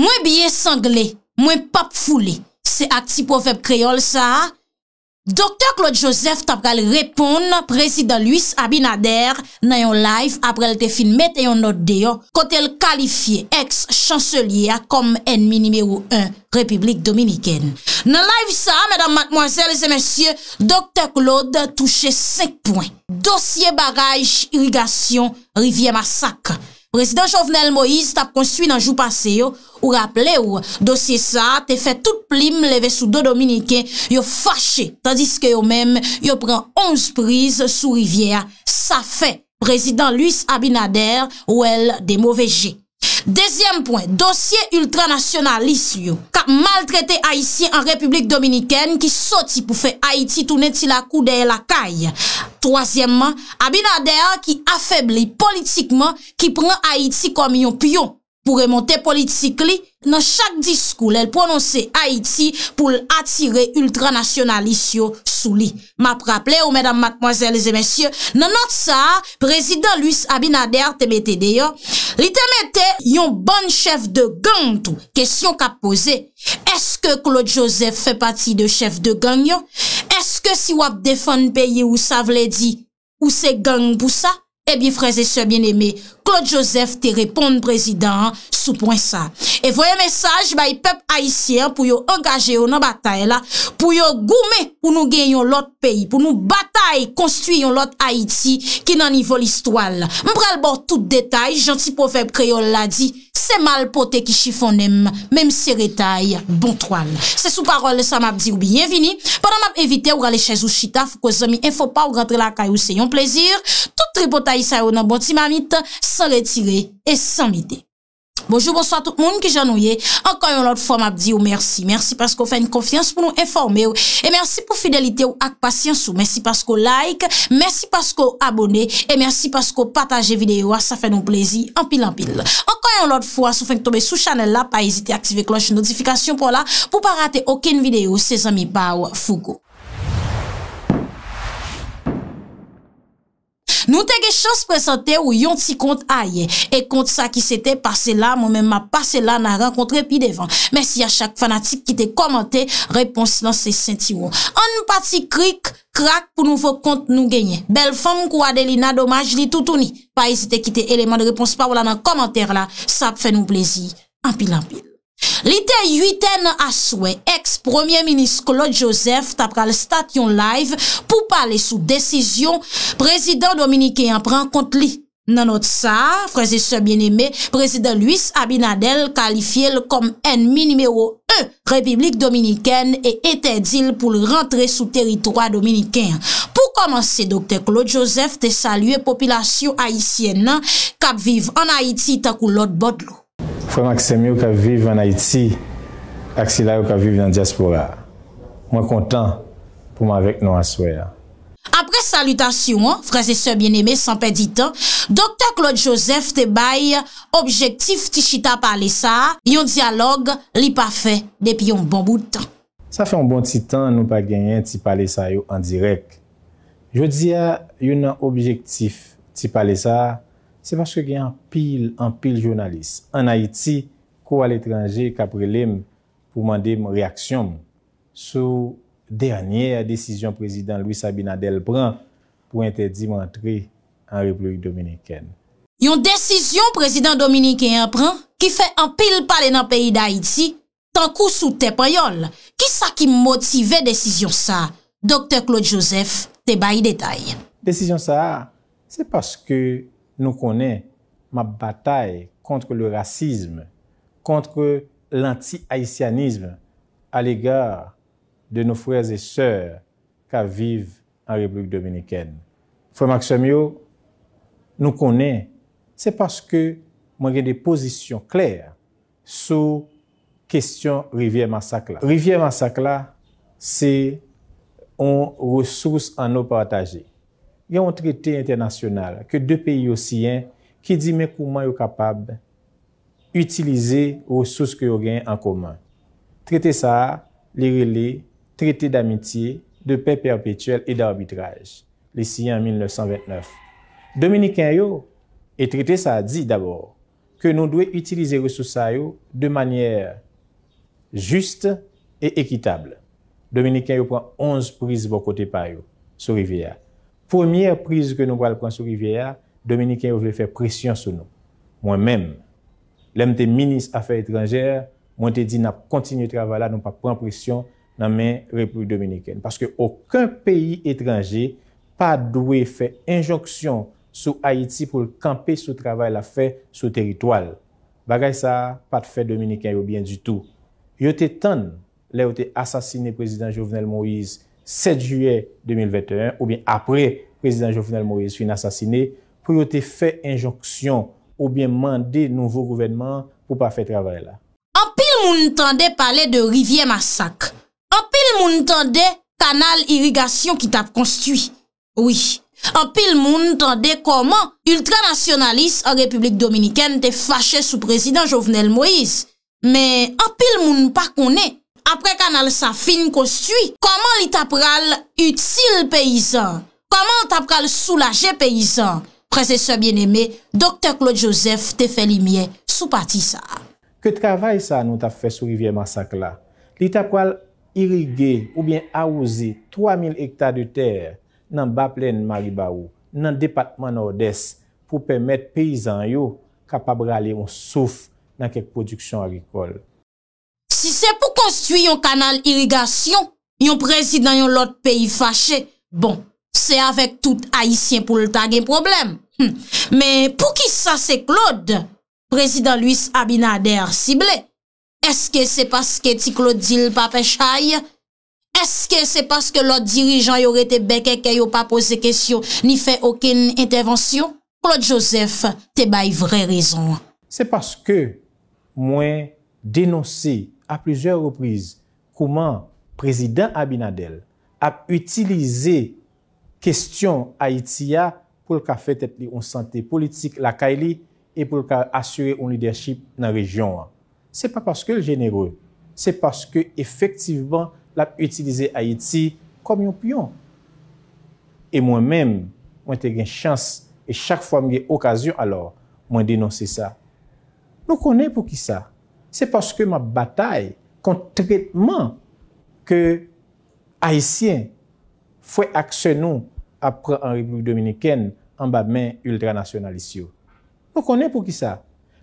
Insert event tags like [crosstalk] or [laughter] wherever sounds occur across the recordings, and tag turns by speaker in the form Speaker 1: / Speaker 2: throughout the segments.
Speaker 1: Mwen biye sangle, mwen pap foule, se akti profep kreol sa. Dr. Claude Joseph tap gal repon prezident Louis Abinader na yon live aprel te finmete yon note deyo kote l kalifiye eks chancelier kom enmi nimerou 1 Republik Dominikene. Nan live sa, mèdam matmoazèles et mèsyè, Dr. Claude touche 5 poin. Dosye baraj, irrigasyon, rivye masakre. Prezident Jovenel Moïse tap konsui nan jou pase yo, ou rappele yo, dosye sa, te fe tout plim leve sou do Dominiken, yo fache, tandis ke yo men yo pren 11 priz sou rivyea, sa fe. Prezident Louis Abinader, ou el de mauvais jet. Dezyenm pouen, dosye ultranasyonalis yo. Ka maltrete Haitien an Republik Dominiken ki soti pou fe Haiti toune ti la kou de la kay. Trozyenman, Abinadea ki afeble politikman ki pren Haiti kom yon piyon pou remonte politikli yo. nan chak diskou lèl prononse Haiti pou l'atire ultranasyonalis yo sou li. Ma praple ou mèdam matmoazèl lèzè mèsyè, nan not sa, prezident Louis Abinader temete deyo, li temete yon ban chef de gang tou, kesyon ka pose, eske Claude Joseph fè pati de chef de gang yo? Eske si wap defan peye ou sa vle di, ou se gang pou sa? Ebi eh freze se bien eme, Lote Joseph te reponde prezident Sou point sa E voye mensaj Bay pep Haitien Pou yo engaje yo nan batay bon la Pou yo goume Ou nou gen yon lot peyi Pou nou batay Konstuy yon lot Haiti Ki nan nivou l'istwal Mpral bo tout detay Janti profep kreyol la di Se mal pote ki chifonem Mem se retay Bontouan Se sou parol le sa map di ou biyevini Paran map evite ou gale chèz ou chita Fou kwa zomi en fò pa ou gantre la kayo Se yon plezir Tout tri potay sa yo nan boti mamit Se sou parol le sa map di ou biyevini se retire et s'invite. Bonjou, bonsoit tout moun ki jan nou ye. Enkoy yon lot fwa m ap di ou mersi. Mersi paskou fè yon konfians pou nou informe ou. E mersi pou fidelite ou ak pasyans ou. Mersi paskou like. Mersi paskou abone. E mersi paskou pataje videyo. A sa fè nou plezi empil empil. Enkoy yon lot fwa sou fè yon tobe sou chanel la. Pa ezite aktive kloche notifikasyon pou la. Pou pa rate okin videyo se zami ba ou fugo. Nou te ge chos prezante ou yon ti kont a ye. E kont sa ki se te pase la, moun men ma pase la nan renkontre pi devan. Mè si ya chak fanatik ki te komante, repons nan se senti wou. An nou pati krik, krak pou nou fò kont nou genye. Bel fòm kou Adelina, domaj li toutouni. Pa esite ki te eleman de repons pa wò la nan komante la. Sa pfe nou plezi, anpil anpil. Li te yiten aswe, ex-premier ministre Claude Joseph tap kal statyon live pou pale sou desisyon, prezident Dominikien pran kont li. Nanot sa, prezisseur bien eme, prezident Louis Abinadel kalifiye l kom enmi nimeyo E republik Dominikien e etedil pou l rentre sou teritwa Dominikien. Pou komanse, Dr. Claude Joseph te salye populasyon Haitien nan kap vive an Haiti tak ou lot bot lou.
Speaker 2: Fwa Maksimi ou ka vive an Haiti, aksila ou ka vive an diaspora. Mwen kontan pou mwen vek nou aswe.
Speaker 1: Apre salutasyon, fraze se bieneme, sanpe ditan, Dr. Claude Joseph te baye objektif ti chita pale sa, yon dialog li pa fe, depi yon bon boutan.
Speaker 2: Sa fe yon bon titan nou pa genyen ti pale sa yo an direk. Yo diya, yon nan objektif ti pale sa, Se baske gen an pil, an pil jounalist. An Haiti, kou al etranje kaprelem pou mandem reaksyon sou dernyer desisyon prezident Louis Sabina Delbrun pou entedi mantre an Republik Dominikèn.
Speaker 1: Yon desisyon prezident Dominikèn pran ki fe an pil pale nan peyi d'Haïti, tan kou sou te payol. Ki sa ki motive desisyon sa? Dokter Claude Joseph te bayi detay.
Speaker 2: Desisyon sa, se baske... Nou konen ma batay kontre le rasism, kontre l'anti-haïtianism al ega de nou frez e sèr ka vive an Republik Dominikèn. Fr. Maximio, nou konen, se paske mwen gen de posisyon klèr sou kèsyon Rivière Massacla. Rivière Massacla, se on resous an nou patajé. gen yon trete internasyonal ke de pe yo siyen ki di men kouman yo kapab utilize resous ke yo gen an kouman. Trete sa, li rele, trete d'amitie, de pe perpetuel e d'arbitraj. Li siyen en 1929. Dominiken yo, e trete sa, di d'abor ke nou dwe utilize resous sa yo de manye juste e ekitable. Dominiken yo pran 11 priz bo kote pa yo sou rivyea. Premye priz ke nou pran sou rivyer, Dominiken yo vle fè presyon sou nou. Mwen mèm, lèm te minis afè etranjer, mwen te di na kontinye travala nou pa pran presyon nan mè repri Dominiken. Paske okan peyi etranjer, pa dwe fè injoksyon sou Haiti pou l'kampè sou travè la fè sou teritwal. Bagay sa, pa te fè Dominiken yo bien du tout. Yo te tan, lè yo te asasine prezident Jovenel Moïse 7 juye 2021 ou bien apre prezident Jovenel Moïse fin asasine, pou yo te fe injoksyon ou bien mande nouvo rouvenman pou pa fe travare la.
Speaker 1: An pil moun tende pale de rivye masak. An pil moun tende kanal irrigasyon ki tap konstwi. Oui, an pil moun tende koman ultranasyonalist an republik dominiken te fache sou prezident Jovenel Moïse. Men an pil moun pa konen. apre kanal sa fin kostwi, koman li tap pral util peyizan? Koman li tap pral soulaje peyizan? Prese se bieneme, Dr. Claude Joseph te felimye sou pati sa.
Speaker 2: Ke travay sa nou ta fe sou Rivier Massacla? Li tap pral irige ou bien aouzi 3000 hektar de ter nan Baplen Maribau, nan Depatman Nord-Est, pou pemet peyizan yo kapab prale ou souf nan kek produksyon arikol.
Speaker 1: Si se pou konstuy yon kanal irigasyon, yon prezident yon lot peyi fache, bon, se avek tout aisyen pou l'ta gen problem. Hm. Men pou ki sa se Claude, prezident Louis Abinader, sible, eske se paske ti Claude Dille pa pechaye? Eske se paske lot dirijan yore te beke ke yo pa pose kesyon ni fe okene intervensyon? Claude Joseph te bay vre rezon.
Speaker 2: Se paske mwen, denonsi a plezye repriz kouman prezident Abinadel ap utilize kestyon Haitia pou lka fet et li on sante politik lakay li e pou lka asyre on lidership nan rejyon an. Se pa paske l jenereu, se paske efektiveman l ap utilize Haiti kom yon piyon. E mwen men, mwen te gen chans e chak fwa mge okasyon alor mwen denonsi sa. Nou konen pou ki sa Se paske ma batay kontretman ke Haitien fwe akse nou apre an Republi Dominiken an ba men ultranasyonalisyo. Nou konen pou ki sa?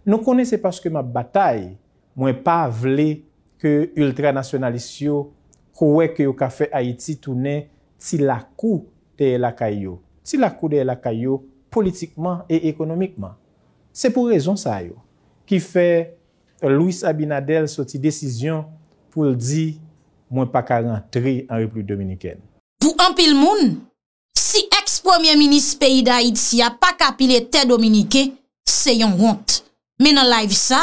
Speaker 2: Nou konen se paske ma batay mwen pa vle ke ultranasyonalisyo kowe ke yo kafe Haiti toune ti lakou te elakay yo. Ti lakou te elakay yo politikman e ekonomikman. Se pou rezon sa yo. Ki fwe... Louis Sabinadel soti desisyon pou l di mwen pa ka rentre an repri Dominiken.
Speaker 1: Pou an pil moun, si eks premier minis peyi da Itzi a pa kapile te Dominiken, se yon wante. Menan la visa,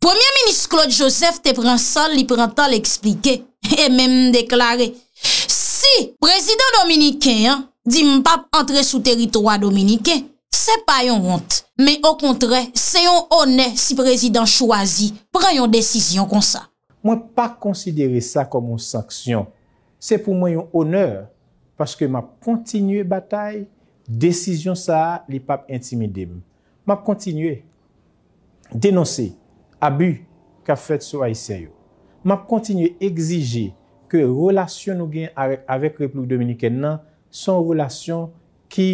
Speaker 1: premier minis Claude Joseph te pran sol li pran tal eksplike, [laughs] e menm deklare, si prezident Dominiken di m pap entre sou teritowa Dominiken, se pa yon honte. Me o kontre, se yon one si prezident chwazi, pre yon desisyon kon sa.
Speaker 2: Mwen pa konsidere sa komon saksyon, se pou mwen yon one, paske map kontinye batay, desisyon sa li pap intimide. Map kontinye denonse, abu, ka fred so ay seryo. Map kontinye egzije ke relasyon nou gen avèk replouk dominiken nan son relasyon ki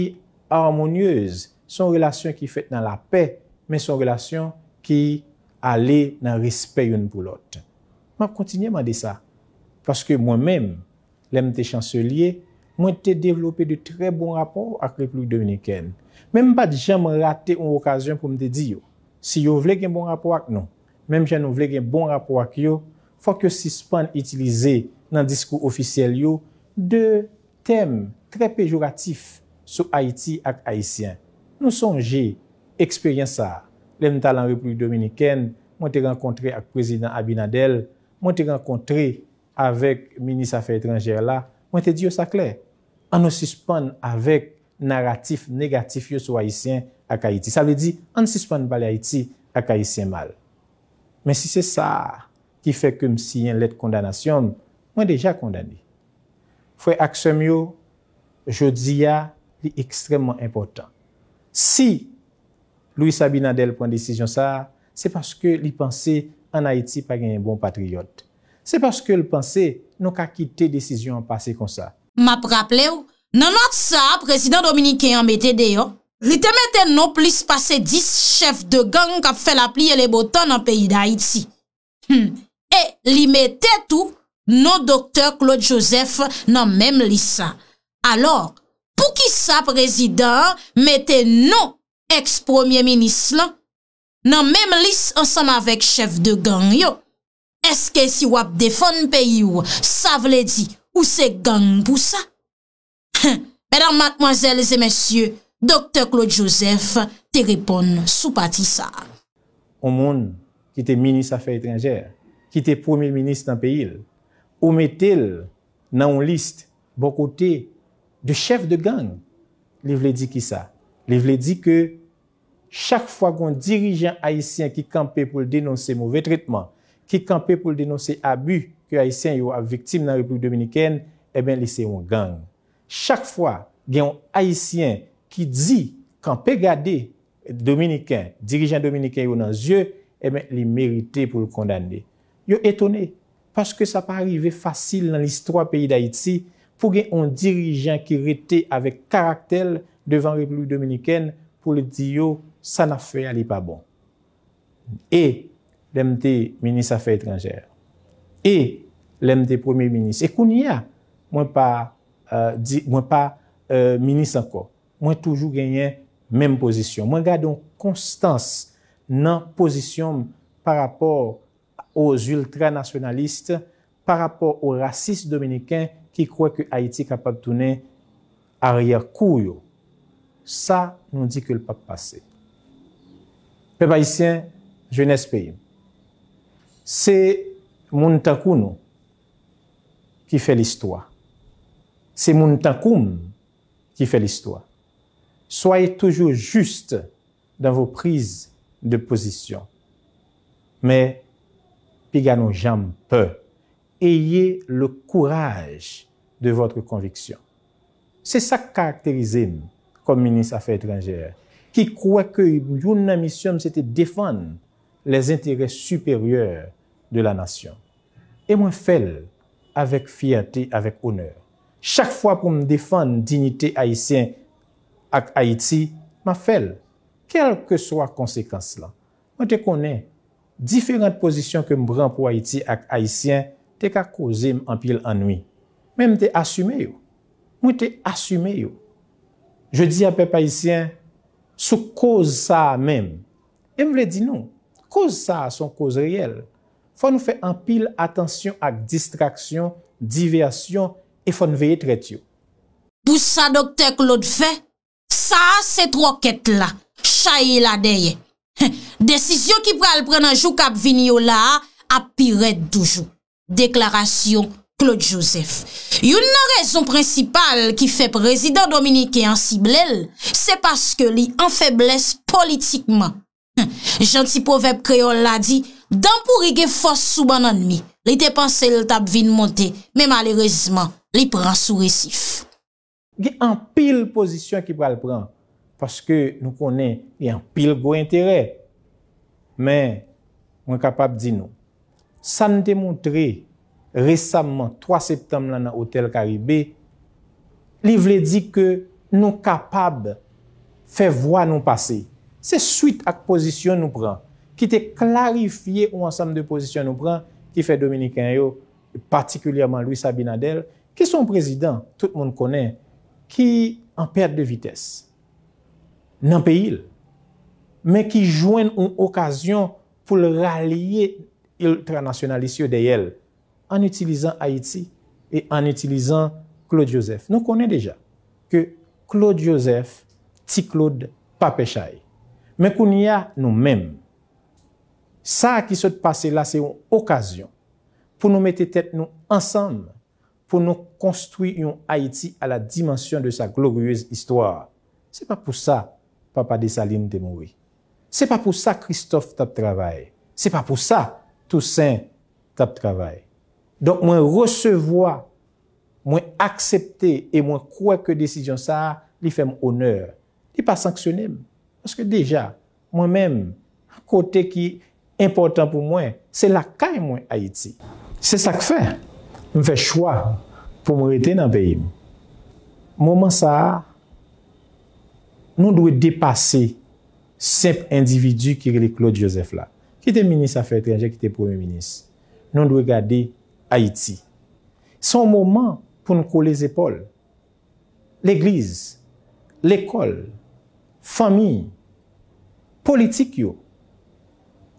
Speaker 2: armonyez son relasyon ki fèt nan la pè, men son relasyon ki alè nan rispè yon pou lote. Mwen kontinye mwen de sa, paske mwen men, lè mwen te chanselier, mwen te devlopè de trè bon rapò ak lè plouk dominikèn. Men mwen bat jè mwen rate yon okasyon pou mwen te di yo. Si yo vle gen bon rapò ak non, men mwen jè nou vle gen bon rapò ak yo, fòk yo sispan itilize nan diskou ofisyel yo de tem trè pejoratif sou Haiti ak Haitien. Nou son jè, eksperyensa, lèm talan Republik Dominiken, mwen te renkontre ak Prezident Abinadel, mwen te renkontre avèk Ministre Afè Etranger la, mwen te di yo sa klè. An nou suspann avèk naratif negatif yo sou Haitien ak Haiti. Sa lè di, an nou suspann bali Haiti ak Haitien mal. Men si se sa ki fè kèm si yon let kondanasyon, mwen deja kondani. Fè ak semyo, jò di ya li ekstremman impotant. Si Louis Sabi Nadel pren desisyon sa, se paske li panse an Haiti pa gen yon bon patriyot. Se paske li panse, nou ka kite desisyon an pase kon sa.
Speaker 1: Ma praple ou, nan wak sa prezident Dominique yon mette deyo, oh. li temete nou plis pase dis chef de gang kap fe la pli e le botan an peyi d'Haïti. E li mette tou, nou doktor Claude Joseph nan menm lisa. Alor, pou ki sa prezident mette nou ex-premier minis lan, nan menm lis ansan avèk chef de gang yo, eske si wap defon peyi ou, sa vle di ou se gang pou sa? Mèdame, mademoiselles et messieurs, Dr. Claude Joseph te reponne sou pati sa.
Speaker 2: O moun ki te minis afe etrenger, ki te premier minis nan peyi, ou mette nan liste bokote minis De chef de gang, li vle di ki sa. Li vle di ke chak fwa gen dirijen Haitien ki kampe pou l denonse mouve tretman, ki kampe pou l denonse abu ke Haitien yo aviktim nan Republi Dominikene, e eh ben lise yon gang. Chak fwa gen yon Haitien ki di kampe gade Dominikene, dirijen Dominikene yo nan zye, e ben li merite pou l kondande. Yo etone, paske sa pa arrive fasil nan listro apayi d'Haiti, pou gen yon dirijen ki rete avèk karaktèl devan Republik Dominikèn pou le diyo sa na fè alè pa bon. E lèm te menis a fè etranjèr. E lèm te premier menis. E koun yè, mwen pa euh, menis euh, anko. Mwen toujou genyen menm posisyon. Mwen gade yon konstans nan posisyon par apò os ultranasyonalist, par apò os rasis Dominikèn qui croient que Haïti est capable de tourner arrière-cour. Ça nous dit que le pape passé. Peuple haïtien, jeunesse pays, c'est Muntakuno qui fait l'histoire. C'est Muntakum qui fait l'histoire. Soyez toujours juste dans vos prises de position. Mais, pigano, jambes peu. Ayez le courage de votre konviksyon. Se sa karakterize m, kom menis afe etranjere, ki kouwe ke yon namisyon se te defan les interès superyore de la nasyon. E mwen fel avek fiyate, avek oner. Chak fwa pou m defan dinite Haitien ak Haitie, mwen fel. Kelke swa konsekans la, mwen te konen, diferent posisyon ke m bran pou Haitie ak Haitien, te ka kouze m anpil anwi. mèm te asume yo. Mwen te asume yo. Je di apè pa isyen, sou koz sa mèm. Mwen vle di nou, koz sa son koz riyel. Fon nou fe anpil atensyon ak distraksyon, divyasyon, e fon veye tret
Speaker 1: yo. Pous sa dokter klot fe, sa set roket la, chaye la deye. Desisyon ki pral pren anjou kap vini yo la, apiret doujou. Deklarasyon, Claude Joseph, yon nan rezon prinsipal ki feb rezidant Dominique en siblel, se paske li enfèbles politikman. Janti povep kreol la di, dampou ri ge fos sou bananmi, li te panse l tap vin monte, men malerizman li pran sou resif.
Speaker 2: Ge an pil pozisyon ki pran pran, foske nou konen ge an pil bo interè. Men, mwen kapap di nou. San de non. montre resamman, 3 septem lan nan Otel Karibé, li vle di ke nou kapab fe vwa nou pase. Se suite ak pozisyon nou pran, ki te klarifiye ou ansam de pozisyon nou pran, ki fe Dominique Ayo, e patikulyaman Louis Sabinadel, ki son prezident, tout moun kone, ki an perte de vites. Nan pe il, me ki jwen un okasyon pou l ralye il tranasyonalisyon de yel. an itilizan Haïti e an itilizan Claude Joseph. Nou konen deja ke Claude Joseph ti Claude pa pechay. Men kou niya nou men. Sa ki sot pase la, se yon okasyon pou nou mette tèt nou ansam pou nou konstouy yon Haïti a la dimensyon de sa gloriez istwa. Se pa pou sa Papa de Salim te moui. Se pa pou sa Christophe tap travay. Se pa pou sa Toussaint tap travay. Donk mwen recevwa, mwen aksepte, e mwen kweke desisyon sa, li fe mwoneur. Li pa sanksyonem. Aske deja, mwen men, akote ki important pou mwen, se la kay mwen Haiti. Se sa k fe, mwen fe chwa pou mwen rete nan peyem. Mwen mwen sa, nou dwe depase sep individu ki re li Claude Joseph la. Ki te minis afe etreanje, ki te pwem minis. Nou dwe gade Aïti, son mouman pou nou kou les epol, l'eglize, l'ekol, fami, politik yo,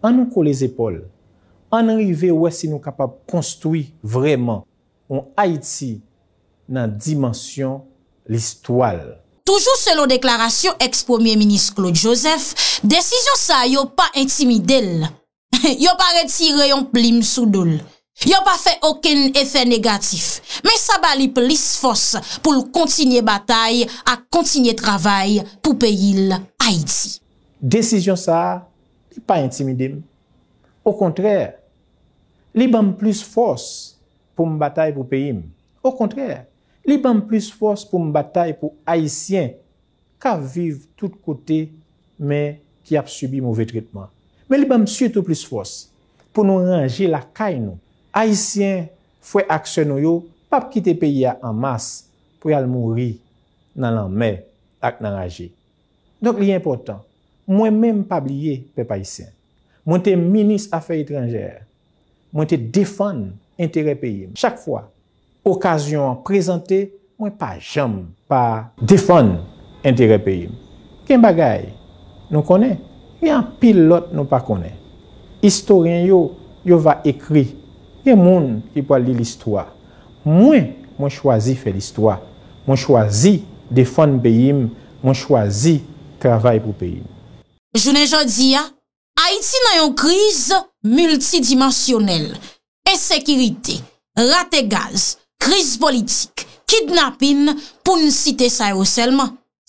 Speaker 2: an nou kou les epol, an rive wè si nou kapab konstoui vreman, an Aïti nan dimensyon listoal.
Speaker 1: Toujou selon deklarasyon ex-Premier Ministre Claude Joseph, desisyon sa yo pa intimidel, [laughs] yo pa retireyon plim soudol. Yo pa fe oken efe negatif, men sa ba li plis fos pou l kontinye batay a kontinye travay pou peyil Haiti.
Speaker 2: Desisyon sa, li pa intimidim. O kontre, li bam plis fos pou m batay pou peyim. O kontre, li bam plis fos pou m batay pou Haitien ka vive tout kote men ki ap subi mouve tritman. Men li bam syeto plis fos pou nou ranger la kay nou Aisyen fwe akse nou yo, pap kite pe ya anmas pou yal mouri nan lan me ak nan aji. Donk liye important, mwen menm pap liye pe paisyen. Mwen te minis afe itranjere, mwen te defon entere pe yim. Chak fwa, okasyon prezante, mwen pa jam pa defon entere pe yim. Ken bagay? Nou konen? Yon pilot nou pa konen. Historyen yo, yo va ekri Yè moun ki pwa li l'istwa. Mwen mwen chwazi fè l'istwa. Mwen chwazi defon peyim. Mwen chwazi travay pou peyim.
Speaker 1: Jounen jodi ya, Haiti nan yon kriz multidimensionel. Esekirite, rate gaz, kriz politik, kidnapin pou n'cite Saïroselm.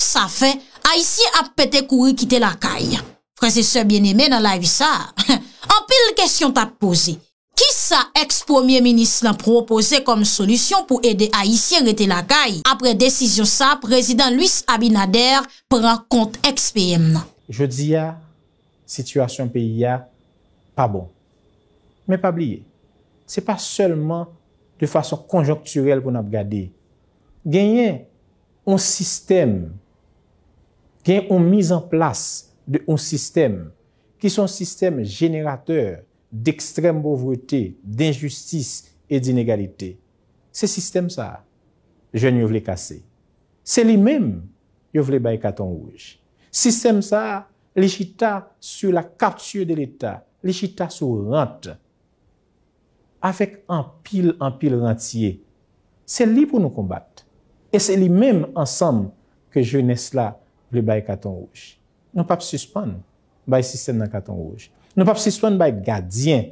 Speaker 1: Sa fè, Haiti ap pète kouri kite l'akay. Fransese bien eme nan la vi sa. Anpil kèsyon tap pose. Ki sa ex-premier ministre l'a proposé kom solusyon pou ede Aïsien rete la gaille? Apre desisyon sa, prezident Louis Abinader pren kont eks-PM.
Speaker 2: Je di ya, situasyon peyi ya, pa bon. Me pa blye. Se pa selman de fason konjonkturel pou nab gade. Genyen, on sistem, genyen on mis an plas de on sistem, ki son sistem jenerateur d'ekstrem bovreté, d'injustis et d'inégalité. Se sistem sa, jen yo vle kase. Se li men, yo vle bay katon wouj. Sistem sa, lichita sou la kapsye de l'Etat. Lichita sou rente. Afek an pil, an pil rentye. Se li pou nou kombate. E se li men, ansanm, ke jen es la vle bay katon wouj. Nou pap suspan, bay sistem nan katon wouj. Nou pap si swan bay gadyen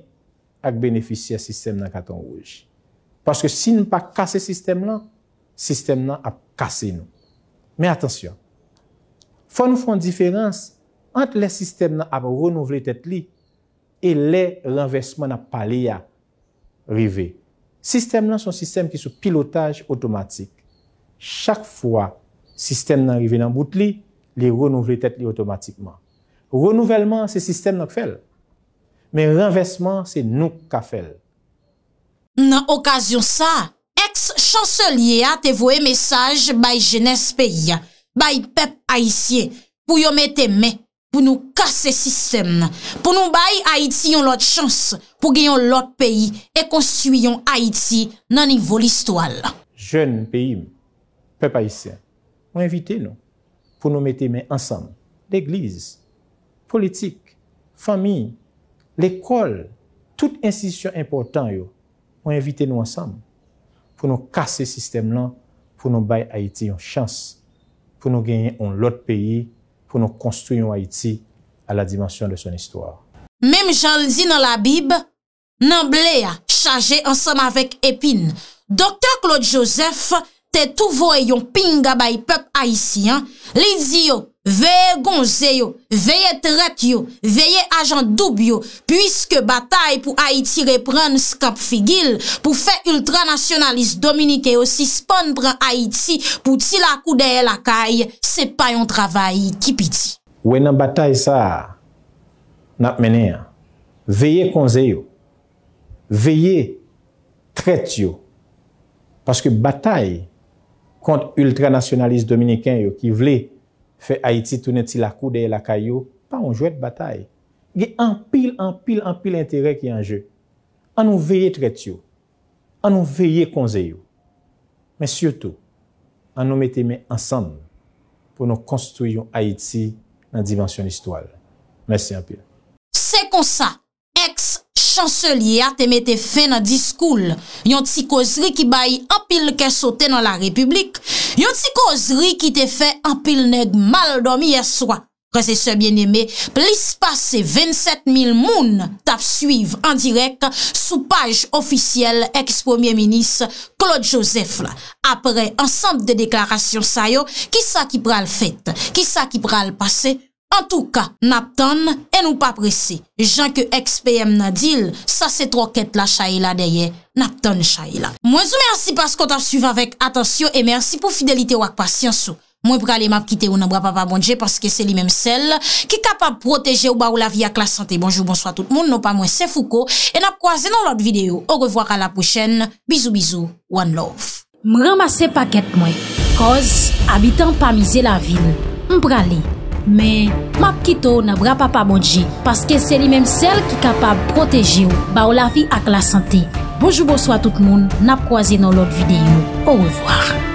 Speaker 2: ak benefisye a sistem nan katon rouj. Paske si nou pa kase sistem nan, sistem nan ap kase nou. Men atensyon, fwa nou fwan diferans ant le sistem nan ap renouvle tet li e le renvesman ap pale ya rive. Sistem nan son sistem ki sou pilotaj otomatik. Chak fwa sistem nan rive nan bout li, li renouvle tet li otomatikman. Renouvellman se sistem nan kfel. Men renvesman se nou ka fel.
Speaker 1: Nan okasyon sa, eks chanselier a te voe mesaj bay jenes peyi, bay pep haisyen, pou yon mette men, pou nou kase sistem. Pou nou bay Haiti yon lot chans, pou genyon lot peyi, e konstuyon Haiti nan nivou listoal.
Speaker 2: Jön peyi, pep haisyen, ou invite nou, pou nou mette men ansam, deglize, politik, fami, L'ekol, tout insisyon important yo, ou invite nou ansam pou nou kase sistem lan, pou nou bay Haiti yon chans, pou nou genyen yon lot peyi, pou nou konstou yon Haiti a la dimensyon de son istwar.
Speaker 1: Mem jaldi nan la bib, nan ble a chaje ansam avek epin. Doktor Claude Joseph te touvoy yon pinga bay pep Haitian, li di yo, Veye gonze yo, veye tret yo, veye ajan dub yo, pwiske batay pou Haiti repren skap figil, pou fe ultranasyonalist Dominike yo si spon pren Haiti pou ti la kou dehe la kaye, se pa yon travay kipiti.
Speaker 2: We nan batay sa, nat menen, veye konze yo, veye tret yo, paske batay kont ultranasyonalist Dominike yo ki vle... Fè Haïti tounen ti lakou deye lakay yo, pa on jwet batay. Ge anpil, anpil, anpil entere ki anje. An nou veye tret yo, an nou veye konze yo. Men syoto, an nou mette men ansan pou nou konstruyon Haïti nan dimensyon listoal. Mersi anpil.
Speaker 1: Se konsa, eks chanselier a temete fe nan diskoul. Yon ti kozri ki bayi anpil ke sote nan la republik. Yon ti kozri ki te fe apil neg maldom yerswa. Prese se bien eme, plis pase 27000 moun tap suive an direk sou page ofisyel ex-Premier Ministre Claude Joseph. Apre, ansan de deklarasyon sayo, ki sa ki pral fete, ki sa ki pral pase? En tou ka, nap ton, en ou pa presi. Jan ke XPM nan dil, sa se troket la chaye la deye, non nap ton chaye la. Mwen zou mersi paskotan suyve avèk, atensyon, e mersi pou fidelite wak pasyansou. Mwen prale map kite ou nan bra pa pa bondje, paske se li menm sel, ki kapab proteje ou ba ou la vi ak la sante. Bonjou, bonsoy a tout moun, non pa mwen se fouko, en ap kwa ze nan lot videyo. Ou revwak a la pochen, bizou bizou, one love. Mwen ramase paket mwen, koz abitan pa mize la vil, mprale. Men, map kito nan bra pa pa bonji, paske se li menm sel ki kapab proteji ou, ba ou la fi ak la sante. Bojou bojou a tout moun, nap kwa zi nan lot videyo. Ou revoar.